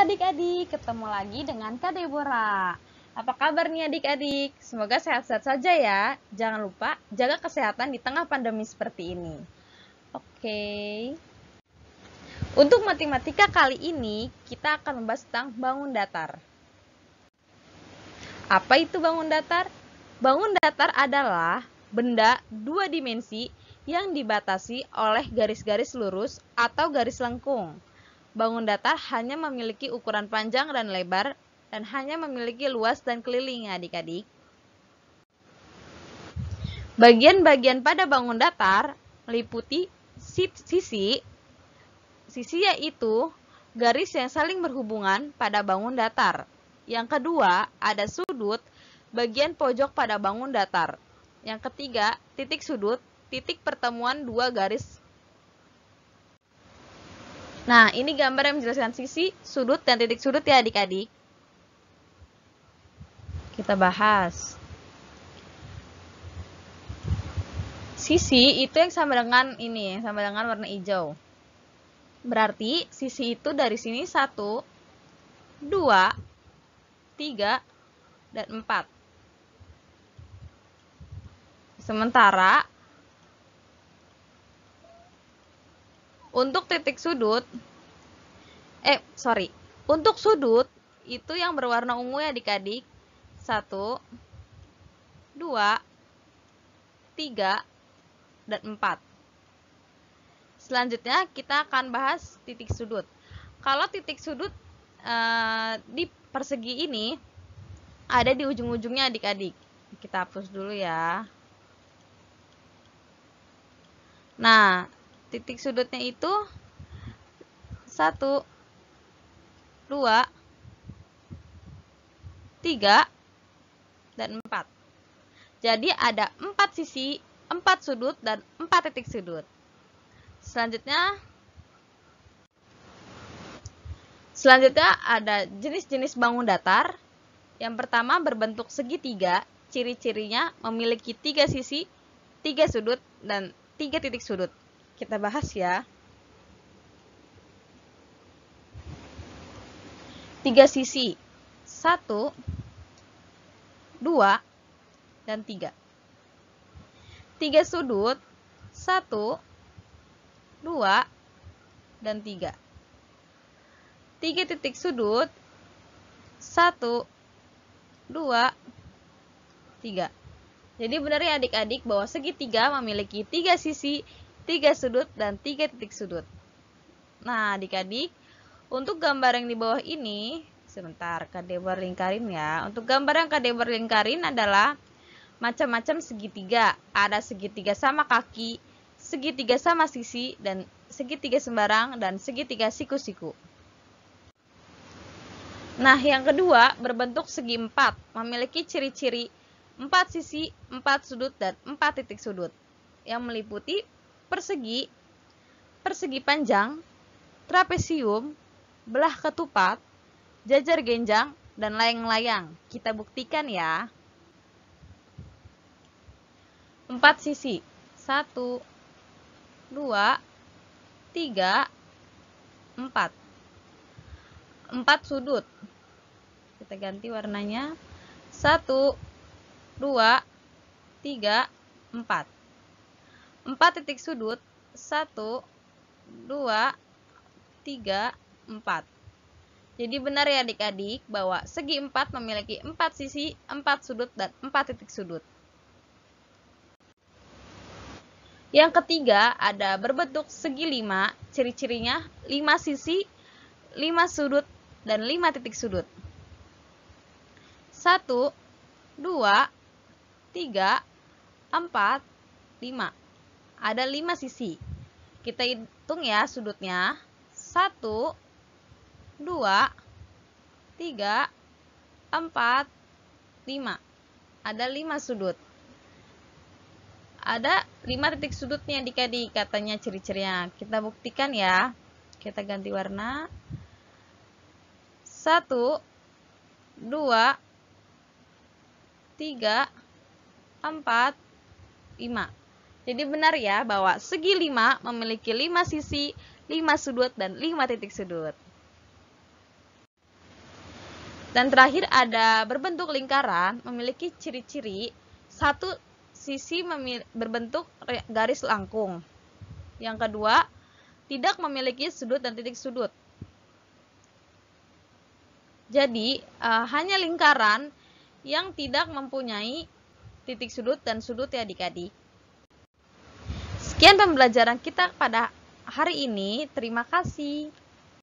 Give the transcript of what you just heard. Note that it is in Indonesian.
adik-adik, ketemu lagi dengan Kak Deborah. Apa kabar nih adik-adik? Semoga sehat-sehat saja ya. Jangan lupa jaga kesehatan di tengah pandemi seperti ini. Oke. Untuk matematika kali ini, kita akan membahas tentang bangun datar. Apa itu bangun datar? Bangun datar adalah benda dua dimensi yang dibatasi oleh garis-garis lurus atau garis lengkung Bangun datar hanya memiliki ukuran panjang dan lebar dan hanya memiliki luas dan kelilingnya adik-adik. Bagian-bagian pada bangun datar meliputi sisi, sisi yaitu garis yang saling berhubungan pada bangun datar. Yang kedua, ada sudut, bagian pojok pada bangun datar. Yang ketiga, titik sudut, titik pertemuan dua garis Nah, ini gambar yang menjelaskan sisi, sudut, dan titik sudut ya adik-adik. Kita bahas. Sisi itu yang sama dengan ini, yang sama dengan warna hijau. Berarti sisi itu dari sini 1, 2, 3, dan 4. Sementara Untuk titik sudut, eh sorry, untuk sudut itu yang berwarna ungu ya adik-adik. Satu, dua, tiga, dan empat. Selanjutnya kita akan bahas titik sudut. Kalau titik sudut eh, di persegi ini ada di ujung-ujungnya adik-adik. Kita hapus dulu ya. Nah, titik sudutnya itu 1 2 3 dan 4 jadi ada 4 sisi 4 sudut dan 4 titik sudut selanjutnya Selanjutnya ada jenis-jenis bangun datar. Yang pertama berbentuk segitiga, ciri-cirinya memiliki 3 sisi, 3 sudut, dan 3 titik sudut kita bahas ya. Tiga sisi. Satu, dua, dan tiga. Tiga sudut. Satu, dua, dan tiga. Tiga titik sudut. Satu, dua, tiga. Jadi benar ya adik-adik bahwa segitiga memiliki tiga sisi tiga sudut, dan tiga titik sudut. Nah, adik-adik, untuk gambar yang di bawah ini, sebentar, kadebar lingkarin ya. Untuk gambar yang kadebar lingkarin adalah macam-macam segitiga. Ada segitiga sama kaki, segitiga sama sisi, dan segitiga sembarang, dan segitiga siku-siku. Nah, yang kedua berbentuk segi empat, memiliki ciri-ciri empat sisi, empat sudut, dan empat titik sudut, yang meliputi persegi, persegi panjang, trapesium, belah ketupat, jajar genjang, dan layang-layang. Kita buktikan ya. Empat sisi. satu, dua, tiga, empat. Empat sudut. Kita ganti warnanya. satu, dua, tiga, empat. 4 titik sudut 1, 2, 3, 4. Jadi benar ya adik-adik bahwa segi 4 memiliki 4 sisi, 4 sudut, dan 4 titik sudut. Yang ketiga ada berbentuk segi 5, ciri-cirinya 5 sisi, 5 sudut, dan 5 titik sudut. 1, 2, 3, 4, 5 ada 5 sisi. Kita hitung ya sudutnya. 1 2 3 4 5. Ada 5 sudut. Ada 5 titik sudutnya dikadi katanya ciri-cirinya. Kita buktikan ya. Kita ganti warna. 1 2 3 4 5 jadi benar ya bahwa segi 5 memiliki 5 sisi, 5 sudut, dan 5 titik sudut. Dan terakhir ada berbentuk lingkaran memiliki ciri-ciri satu sisi berbentuk garis langkung. Yang kedua, tidak memiliki sudut dan titik sudut. Jadi, uh, hanya lingkaran yang tidak mempunyai titik sudut dan sudut ya adik-adik. Sekian pembelajaran kita pada hari ini. Terima kasih.